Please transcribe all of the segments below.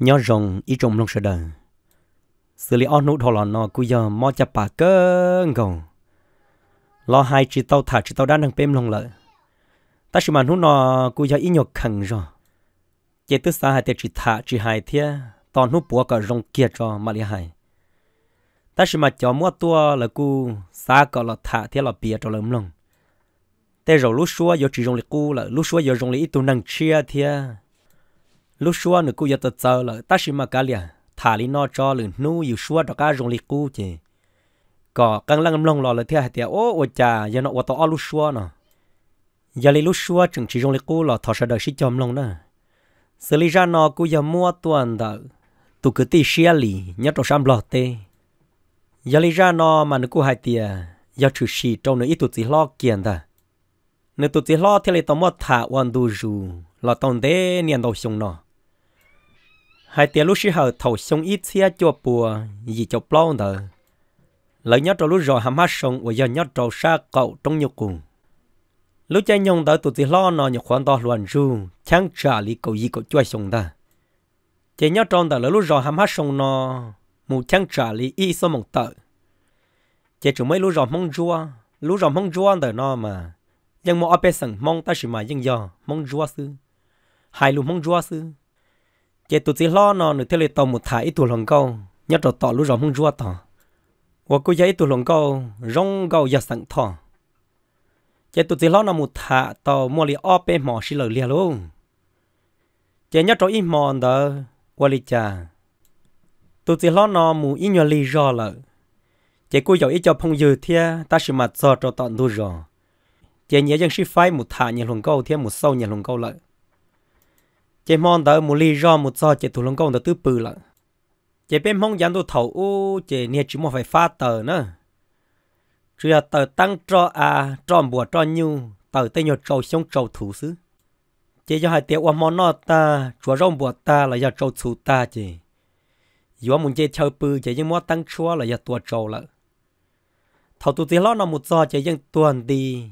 nhớ rồng ý trồng lông sợ đời xử lý ăn nút hồ lòn nó cứ giờ mò chập bà cơ ngầu lo hai chỉ tàu thả chỉ tàu đã đang bêm lòng lợi ta chỉ mà nút nó cứ giờ ít nhọc khẩn rồi chế tức xa hai tiệt chỉ thả chỉ hai thia toàn nút búa cả rồng kia cho mà lý hai ta chỉ mà cho mua tua là cu xa cả là thả thia là bia cho lấm lòng thế rồi lúc xưa giờ chỉ rồng lịch cu là lúc xưa giờ rồng lịch ít tu năng chia thia lúc xua nữa cô giờ tớ chờ là ta chỉ mà cả liền thả lý nó cho lử nu yêu xua đó cả rong lì cú chị có căng lăng lông lò là thế hạt tiệt ô ô chà giờ nó ô tô ô lúc xua nè giờ lý lúc xua chừng chỉ rong lì cú là thọ sợ đời sĩ chấm lông nè xử lý ra nó cô giờ mua tuần đó tụ cứ tì xia lì nhất trong sam lọt tê giờ lý ra nó mà nó cô hạt tiệt giờ trừ xì trong nữa ít tụ chỉ lo kiện ta nếu tụ chỉ lo thì lại tao mua thả quan du dù là tao đế niên đầu sung nó hai tiếng lúc xí thầu sông ít xe cho bùa gì cho bao nở lời nhớ trâu lúc rồi hàm hát sông và giờ nhớ trâu xa cậu trong nhục cùng lúc chạy nhông tới tụt thì lo nó nhiều khoản to loạn ru chẳng trả lý cậu gì cậu chui sông ta chạy nhớ trâu tới lúc rồi hàm hát sông nó mù chẳng trả lý y số một tờ chạy chủ mấy lúc rồi mong rua lúc rồi mong rua tới nó mà nhưng mà ở bên sông mong ta chỉ mà nhưng giờ mong rua sư hai lúc mong rua sư chế tụt chỉ lo nó nửa thế lệ tàu một thả ít tuổi lòng câu nhất là tỏ lúa rộng không rùa tỏ và cô giấy tụi lồng câu rong câu giờ sẵn thọ chế tụi chỉ lo nó một thả tàu mua lì o bê mỏ xí lờ lia luôn chế nhất rồi ít mò đó qua lì cha tụi chỉ lo nó mù ít nhiều lì rò lợ chế cô giàu ít cho phong dư thia ta sẽ mặt giờ cho tận đu rò chế nhớ dân sĩ phái một thả nhà lồng câu thia một sâu nhà lồng câu lợi chế mong tới một li do một do chế thủ lông công tới tứ bự lận chế bên mong dán đồ thầu u chế nia chỉ một phải pha tờ nữa chỉ là tờ tăng cho à cho bùa cho nhiêu tờ tây nhột trầu xong trầu thủ xứ chế cho hai tiệu qua à, món nó ta chúa rong bùa ta là giờ trầu thủ ta chế yếu à, muốn chế chơi bự chế nhưng mua tăng chúa là giờ tua trầu lận thầu tu tí lo nó một do chế dân tuần đi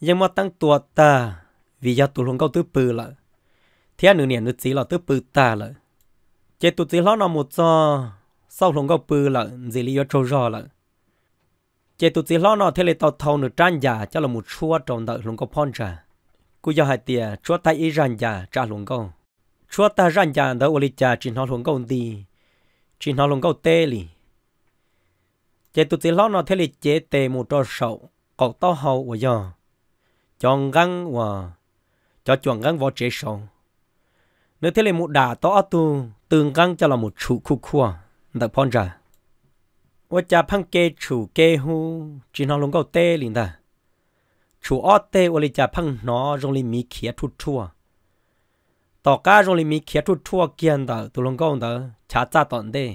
nhưng mà tăng tua ta vì giờ tụ lông câu tứ bự lận thế nửa nè nửa chỉ là tôi bự ta lợ chế tụt chỉ lo nó một cho sau lồng góc bự lợ gì lý do trâu rò lợ chế tụt chỉ lo nó thế là tao thầu nửa trang giả cho là một chua trong đợi lùng góc pon trà cú giờ hai tia chua ta y ran giả trả lồng góc chua ta ran giả đỡ ô lý trà chỉ nó lồng góc đi chỉ nó lùng góc tê li chế tụt chỉ lo nó thế là chế tê một trò sầu cậu to hậu của giờ chọn găng và cho chuẩn găng vào chế sầu nếu thế là một đà to tu tương găng cho là một chủ khu khu à? đặc phong ra và cha phăng kê chủ kê hu chỉ nó lông cao tê liền ta chủ ở tê và lý cha phăng nó rồi lý mi khía thu chua tỏ cá rồi lý mi khía thu chua kiên ta tu lông cao ta cha cha tọn tê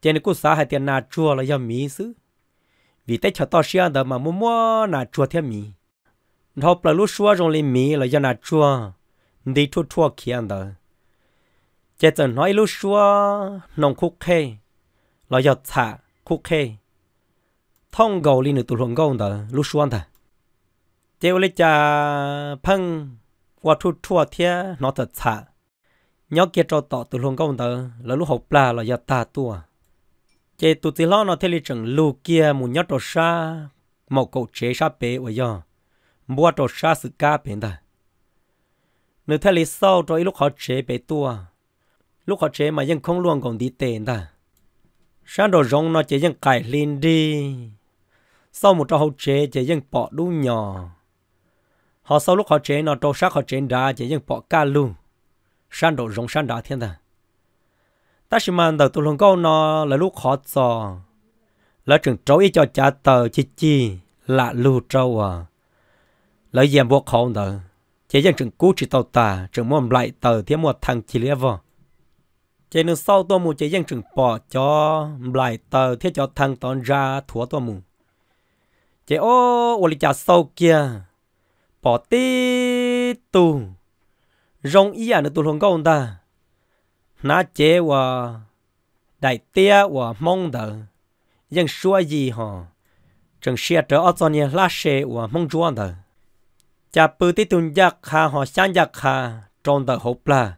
cho nên xã hay tiền na chua là do mi sứ vì tết cho to xia đó mà mua mua na chua thêm mi học là lúc xua rồi lý mi là do na chua đi thua thua kia đó chế tớ nói lúc xưa nông khúc khê là giọt thả khúc khê thông gầu lên tụ luận gầu đó lúc xưa đó chế lấy cha phăng qua thua thua thia nó thật thả nhớ kia cho tọ tụ luận gầu đó là lúc học là là giọt ta tua chế tù tí lo nó thế lý chẳng lù kia muốn nhớ đồ xa một cậu chế xa bế ở giờ mua đồ xa sự ca bền đó nếu thay lý sau rồi lúc họ chế bể tua lúc họ chế mà vẫn không luôn còn đi tiền ta sáng đồ rong nó chỉ vẫn cải lên đi sau một trò hậu chế chỉ vẫn bỏ đu nhỏ họ sau lúc họ chế nó trâu sát họ chế đá chỉ vẫn bỏ ca luôn sáng đồ rong sáng đá thiên ta ta chỉ đầu tụi câu nó là lúc họ trò là trường trâu ý cho cha tờ chi chi lạ lưu trâu à là dèm buộc không đời chế dân trường cú chỉ tàu tà trường mồm lại tờ thiếu một thằng chỉ lẽ vò chế nước sau tôi mù chế dân trường bỏ cho lại tờ thế cho thằng toàn ra thua tôi mù chế ô ô lý cha sau kia bỏ tí tu rong ý à nữa tu luôn công ta nó chế và đại tia và mong đợi dân xua gì họ trường xe trở ở cho nhà lá xe và mong chúa đợi cha bự tí tuần giác khá họ sáng giác khá trong đời hộp là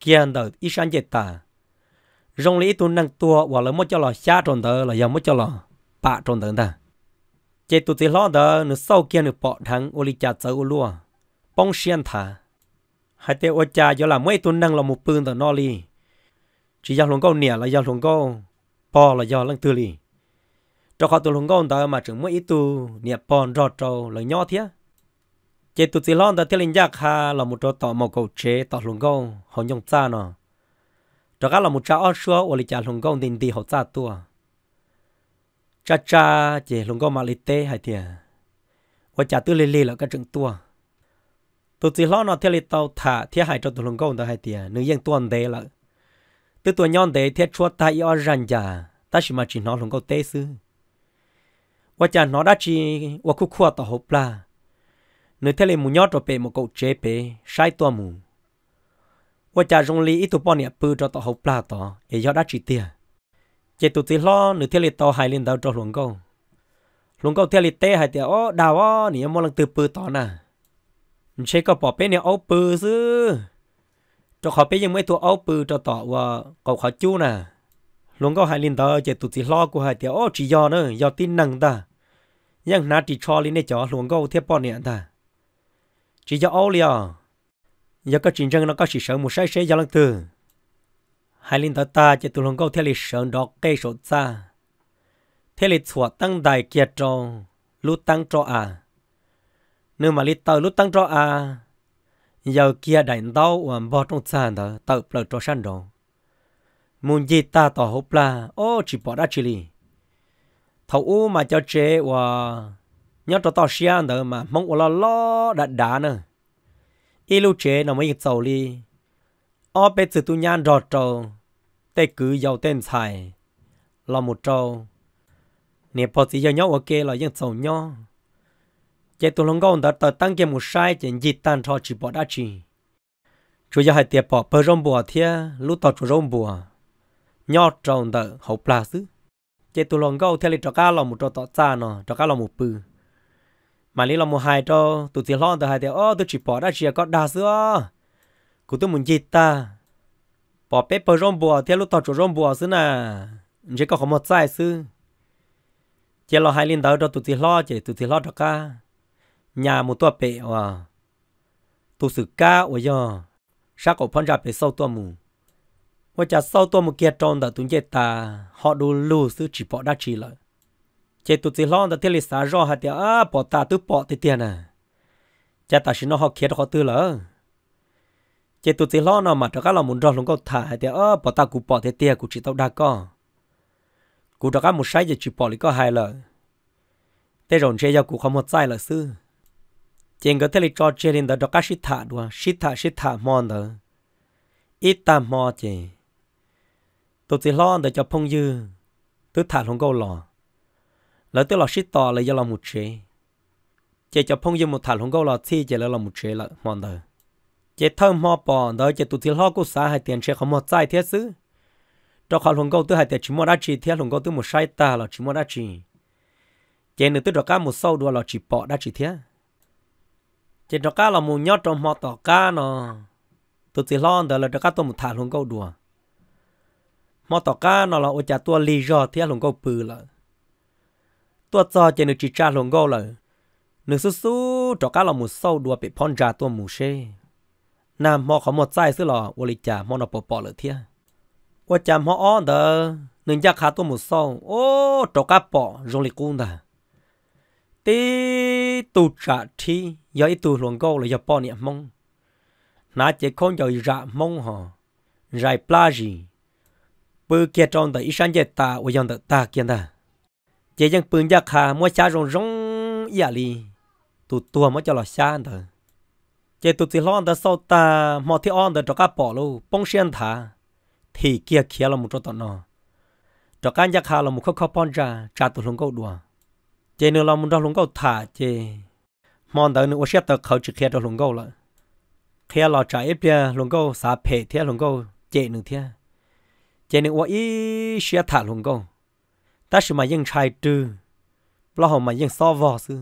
kiên đời ít sáng dệt ta rong lý tuần năng tua hoặc là mất cho lò xa trong đời là giờ mất cho lò bạ trong đời ta chế tụ tí lo đời nửa sau kia nửa bỏ thằng ô lý cha sợ ô lúa bông xiên thả hai tê ô cha giờ là mấy tuần năng là một bự đời nó li chỉ giờ luôn câu nè là giờ luôn câu bò là giờ lăng tư li cho họ tụ luôn câu đời mà chẳng mấy tu nè bòn rọt trâu là nhỏ thiếc chế tụt gì lon ta thiên linh giác ha là một chỗ tọ màu cầu chế tọ lùng gông họ nhông cha nọ đó các là một cháu ở xưa ở lịch cha lùng gông đình đi họ cha tua cha cha chế lùng gông mà lịch tê hay thiệt và cha tư lì lì là cái trường tua tụt gì lon nó thiên lịch tàu thả thiên hải cho tụt lùng gông đó hay thiệt nữ dân tuần đấy là từ tuổi nhon đấy thiên chúa ta yêu rằng già ta chỉ mà chỉ nói lùng gông tê sư và cha nó đã chỉ và khu khu tọ hộp là nếu thế là mù nhót rồi bề một cậu chế bề sai tua mù qua cha rong Li ít tụ bọn nhà bự cho tao hậu pla tao để do đã chỉ tiền chế tụ tí lo nếu thế là tao hai lên đầu cho luồng câu luồng câu thế là tê hai tiền ó đào ó nỉ mua lần từ bự tao nè chế có bỏ bé nè ấu bự chứ cho khỏi bé nhưng mấy tụ ấu bự cho tao và cậu khó chú nè luồng câu hai lên đầu chế tụ tí lo của hai tiền ó chỉ do nữa do tin năng ta nhưng nát chỉ cho lên để cho luồng câu thế bọn nhà ta chỉ cho ô liều giờ có chiến tranh nó có sự sợ một sai sẻ giờ lần từ hai linh thật ta chỉ tụi lòng câu theo lịch sợ đó cây số xa thế lịch sủa tăng đại kiệt trò lút tăng trò à nếu mà lịch tàu lút tăng trò à giờ kia đại tàu và bỏ trong sàn đó tàu bờ cho sàn đó muốn gì ta tỏ hộp là ô chỉ bỏ đã chỉ lì thầu u mà cho chế và nhớ cho tao xia nữa mà mong của lo lo đã đá nữa y lưu chế nó mới giàu đi ở bên sự tu nhan rọt trâu tê cứ giàu tên xài lo một trâu nè bỏ sĩ giàu nhau ok là dân giàu nhau chế tu long gông đã tờ tăng kia một sai chuyện gì tan cho chỉ bỏ đá chỉ chú giờ hai tiệp bỏ bờ rong bùa thia lúc tao chú rong bùa nhau trâu đỡ hậu pla xứ chế tu long gông theo lịch trò cá là một trò tọt xa nó trò cá là một bự mà lý là một hai cho tụi tiền lo, tụi à, à. hai thì ô tụi chỉ bỏ ra chỉ có đa sữa cụ tụi muốn gì ta bỏ bếp bờ rong bùa theo lúc tao chỗ rong bùa xứ nè chỉ có không một sai xứ chỉ lo hai linh đầu cho tụi tiền lo chỉ tụi tiền lo cho cả nhà một tua bệ à tụi sự ca ôi giờ sắc của phân ra bệ sâu tua mù và chả sâu tua mù kia tròn đã tụi ta họ đồ lưu xứ chỉ bỏ đa chỉ lại chế tụt chỉ lon ah, ta thiết lịch xã rõ hạt tiệt à bỏ ta tứ bỏ thì tiền à cha ta xin nó học kia họ tư lỡ chế tụt chỉ lon nào mà ah, cho các lòng muốn rõ luôn có thả hạt tiệt à bỏ ta cụ bỏ thì tiền cụ chỉ tao đa co, cụ cho các một sai giờ chỉ bỏ lý có hai lỡ thế rồi chế giờ cụ không một sai lỡ sư trên người thiết lịch cho chế đến đó cho các sĩ thả đua sĩ thả sĩ thả mòn đó ít ta mò chế tụt chỉ lon để cho phong dư tứ thả luôn câu lò lỡ tôi là shit to là giờ là một chế chế cho phong dùng một thằng không câu là chi chế là là một chế là mòn đời chế thơm hoa bò đó chế tụt thì lo cố xã hay tiền chế không một sai thiết xứ cho họ không câu tư hay tiền chỉ một đá chỉ thiết không câu tư một sai ta là chỉ một đá chỉ chế nữa tức là cá một sâu đua là chỉ bỏ đã chỉ thiết chế đó cá là một nhót trong hoa tỏ cá nó tụt thì lo đó là đó cá tôi một thằng không câu đùa mà tỏ cá nó là ô chả tôi lý do thiết không câu bự là ตัวจอเจนึกจีจ้าลงก็เลยนึกสู้ๆจอกก้าเราหมุดเศร้าดัวเป็ดพอนจาตัวหมูเช่นามมอเขาหมดใจซื้อหรอวลิจามอนอปปอเลยเทียว่าจามมออ้อนเด้อหนึ่งยาขาตัวหมุดเศร้าโอ้จอกก้าปอจงลิกุ้งดาตีตูจ่าทีย่อยตูหลวงก็เลยย่อปอเนี่ยมงน่าเจ้าคนย่อยจ่ามงหอใจปลาจีปืเกียจอนเด้ออีสันเจตตาวยอนเด้อตาเกียนดาเจยังปืนยาคามัวชารงรงอ่าลี ตุตัวมัวจะหลอชาเถอะเจตุดสิล้อนเถอะเศร้าตาหมอที่อ้อนเถอะจอกกาปอลูป้องเชียนถาที่เกียเขียเราหมุดตอนนอจอการยาคาเราหมุดเข้าเข้าป้อนจา จาตุลงเก้าดัว เจเนื้อเราหมุดเราลงเก้าถาเจมอนเถอะนึ้วเชียเถอะเขาจะเขียเราลงเก้าละเขียเราจ่ายเปียลงเก้าสาเพเทียลงเก้าเจหนึ่งเทียเจนึอว่าอีเชียถาลงเก้า ta sẽ mà dân trai trừ lo họ mà dân so vò sư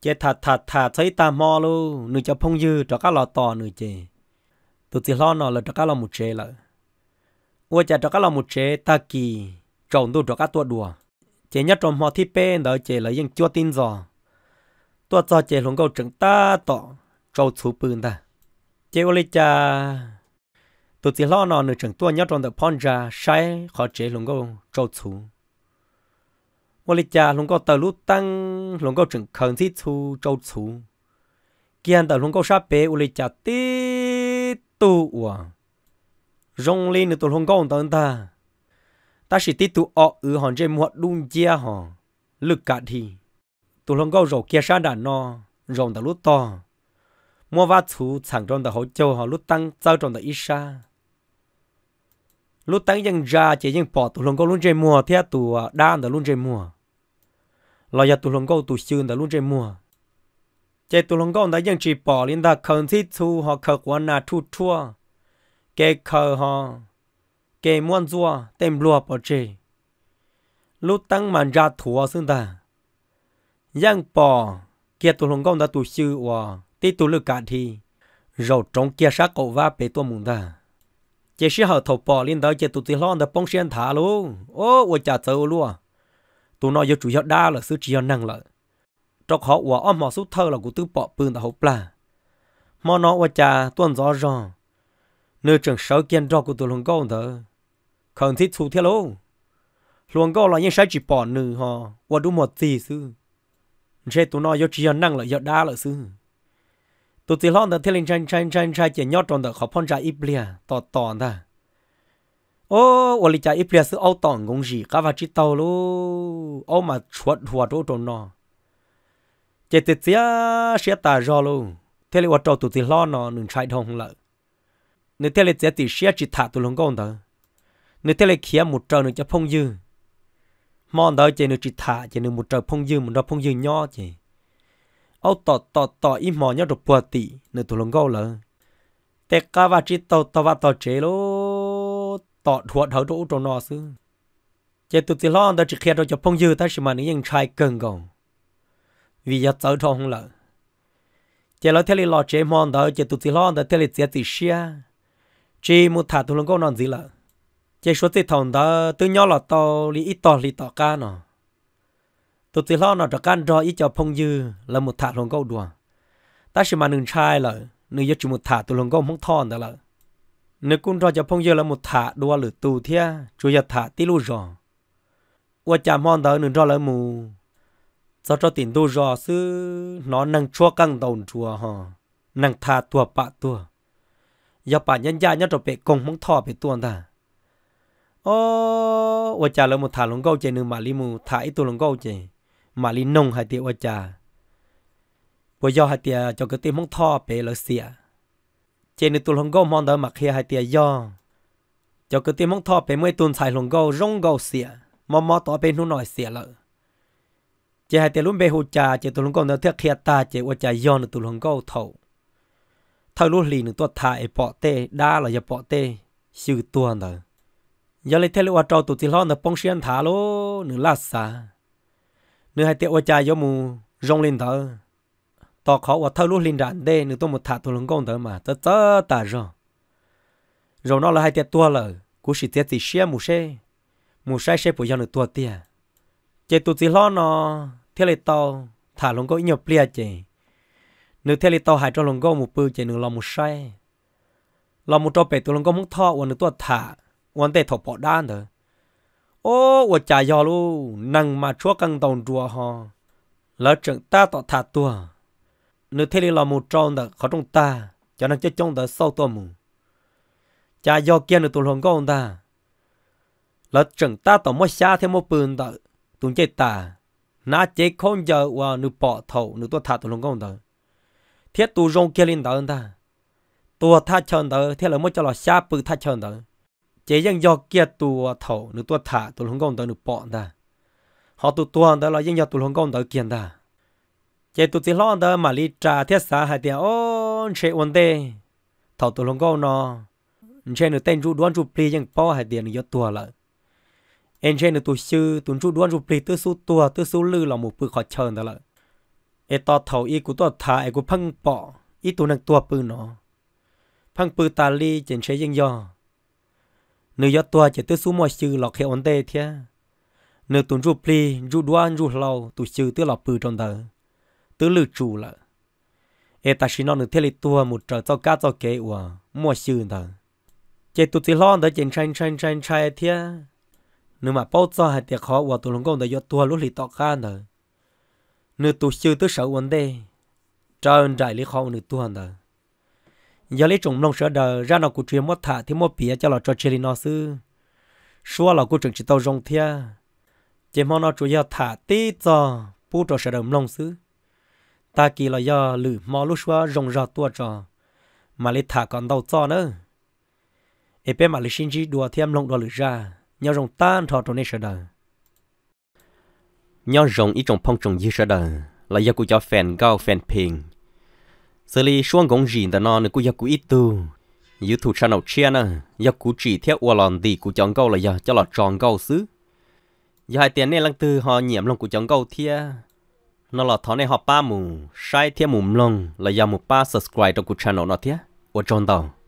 chế thà thà thà thấy ta mò lu người cho phong dư cho các lò tò người chế tụi chỉ lo nọ, là cho các lò một chế lợ ngoài chả cho các lò một chế ta kỳ trồng tu cho các tua đùa chế nhất trồng mò thi pê đó chế là dân chưa tin giò tua cho chế luôn câu trứng ta tỏ trâu chú bươn ta chế ô lê cha tôi chỉ lo nó nửa chừng tua nhớ trong tập phong ra sai khó chế lùng có trâu chú một lịch cha lùng go tờ lú tăng lùng có chừng khẩn gì chú trâu chú kiên tờ lùng go sa bé u lịch cha tí tu ủa rong lên nửa tụi lùng có ông ta ta chỉ tí tu ọ ừ hòn chơi một đun chia họ lực cả thì tụi lùng có rồi kia sa đàn nó rồng tờ lú to mua vát chú chẳng trong tờ hậu châu họ lú tăng giao trong tờ ít sa lúc tăng dân ra chỉ dân bỏ tụ lồng câu luôn chơi mùa thế tụ đan uh, đã luôn chơi mùa lo giờ tụ lồng câu tụ sương đã luôn chơi mùa chế tụ lồng câu đã dân chỉ bỏ lên ta không thích thu họ khờ quan na thu chua kê khờ họ kê muốn chua tem lúa bỏ chế lúc tăng màn ra thua xương ta dân bỏ kia tụ lồng câu đã tụ sư và tí tụ lực cả thì rồi trong kia sát cậu va bể tua mùng ta chỉ sĩ hậu thầu bỏ lên đó chỉ tụi tì lon đó bông sen thả luôn ô ô chả tàu luôn tụi nó giờ chủ yếu đa là sự chỉ yếu năng lợi trong họ quả âm mò số thơ là của tư bỏ bưng đó hậu plà mò nó ô chả tuần gió rò nơi trường sáu kiên rò của tụi lồng câu đó không thích thú thế luôn luồng câu là những sai chỉ bỏ nử họ quả đúng một gì sư chế tụi nó giờ chỉ yếu năng lợi yếu đa lợi sư tụt tì lon đó thiên linh tranh tranh tranh tranh chỉ nhót tròn đó họ phong trà ít bia tò tòn đó, ô ô lì trà ít bia sự ao tòn cũng gì cả vật chỉ tàu lu ô mà chuột hoa chỗ tròn nó chỉ tì tía sẽ tà rò lu thế linh ô trâu tụt tì lon nó nương chạy thông lợ nếu thế linh tía tì sẽ chỉ thả tụt lông con đó nếu thế linh kia một trâu nương cho phong dư mòn đó chỉ nương chỉ thả chỉ nương một trâu phong dư một đó phong dư nhỏ chỉ เอาต่อต่อต่ออีหมอยอดปวดตีเนื้อตุลงก็เลยแต่กาวาจิตต่อต่อว่าต่อเจโลต่อถั่วเถาตัวอุตนอซื้อเจตุติล้อนแต่จะเคลียร์เราจะพงยืดแต่ชิมานี้ยังชายเกินกองวิยาเจ้าทองเลยเจเราเทลิลอเจมอนเดอเจตุติล้อนแต่เทลิเสียติเชียจีมุถาตุลงก็นอนสิละเจชวติทองเดอตึงย่อหลอดต่อลีอีต่อลีต่อก้าเนาะตัวตีล้อนอจากันรออีจอพงยือละมุดถาลงก็ดังตาชิมาหนึ่งชายเลยหนึ่งยจุมุดถาตัวลงก็มงทอนแต่ละนึกกุนรอจะพงยือละมุดถาดัวหรือตูเทียจุยถาติลูรอว่าจามอนเตอหนึ่งรอละมูจะจะตินดูรอซื้อนอนนั่งชั่วกังตอนชัวฮะนั่งทาตัวปะตัวอย่าป่านยันยายันจะเปะกงมงทอไปตัวน่นโอ้ว่าจาละมุดถาลงก็เจนึงมาลิมูถาอีตัวลงก็เจมาลินงหาเตียวจาปวยอหาเตียจกติมงท่อเปลเสีย เจนตุลงโกมอนเดมักเฮียหาเตียยอจกติมงท่อเปเมื่อตุนส่ลงโกร่งกเสีย มอมอต่อเป็นหน่อยเสียเลยจหาต่ลุ่มเบหูจาเจตุลงโกเนเทือกเคียตาเจวจายอนตุลงโกเท่าเท่ารู้หลีหนึ่งตัวทายเปาะเต้ด้าหรือยาเปาะเต้ชื่อตัวเนอยาเลยเทลว่าเจ้าตุติล้อนเนอปงเชียนถาโลหนึ่งลาสา nếu hai tiêu cha giống mù rong lên thở to khó và thâu lúc lên đạn đê nếu tôi một thả tôi lưng con thở mà tớ tớ tả rồi rồi nó là hai tiêu tua lờ cú sĩ tiêu thì xe mù xe mù sai xe bùi cho được tua tia chế tụ chỉ lo nó theo là tao thả lưng con nhập lia chế nếu theo là tao hại trong lưng con một bự chế nếu lòng mù sai lòng mù trò bể tôi lưng con muốn thọ và nếu tôi thôi ô wo cha yo lu năng mà chúa căng tông rùa ho lỡ trận ta tọt thả tua nếu thế là một tròn đã khó trong ta cho nên chết trong đã sau tua mù cha yo kia nữa tụi lòng con ta lỡ trận ta tọt mất xa thêm một bùn đã tụi chết ta na chế không giờ và nữ bỏ thầu nữ tua thả tụi lòng con ta thiết tụi rong kia lên ta ta tua tha chân ta thiết là mất cho là xa bự tha chân ta chế dân do kia tù thầu nữ tua thả tù hồng công tới nữ bọn da họ tù tuần tới là dân do tù hồng công tới kiên da chế tụ chỉ lo đó mà li trà thiết xã hai tiếng ôn chế ôn tê thầu tụ lông câu nó chế nửa tên chú duan chú pli chẳng po hai tiếng nửa tua lợ em chế nửa tụ sư tụ chú duan chú pli tư su tua tư su lư là một bự khó chơn đó lợ e to thầu y của tua thà e của phăng bỏ y tụ năng tua bự nó phăng bự ta li chén chế dân do nếu gió tua chỉ tới xuống mọi chữ lọc khe ổn tê thế nếu tụi rụp pli rụp đoan rụp lâu tụi chữ tới lọc bự trong tờ tới lự chủ lợ ê ta xin nó nếu thế lì tua một trở cho cá cho kế ủa mọi chữ tờ chỉ tụi chỉ lo tới chèn chèn chèn chèn chèn thế nếu mà bao cho hạt tiệc khó ủa tụi lông công để gió tua lúc lì tọt cá tờ nếu tụi chữ tới sợ ổn tê trời đại lý khó nửa tua tờ giờ lấy trùng nông sở đờ ra nó cụ truyền mất thả thì mất bìa cho là cho chơi nó sư xua lọ cụ trường chỉ tàu rong thia chỉ mong nó chủ yếu thả tí cho bu cho sở đờ nông sư ta kỳ là e do lử mò lúc xua rong ra tua cho, mà lấy thả còn đầu cho nữa ê bé mà lấy xin chỉ đùa thêm lông đùa lử ra nhau rong tan thọ trò nên sở đờ nhau rong ít trồng phong trồng dưới sở đờ là do cụ cho phèn cao phèn phình xử lý xuống gồng gì đó nó cũng giờ cũng ít tu yêu thủ channel chia nè giờ cũng chỉ theo uo lòn đi cũng chọn câu là giờ cho là tròn câu xứ giờ hai tiền này lăng từ họ nhiễm lòng cũng chọn câu thia nó là thọ này họ ba mù sai thia mù lòng là giờ một ba subscribe cho của channel nó thia uo tròn tàu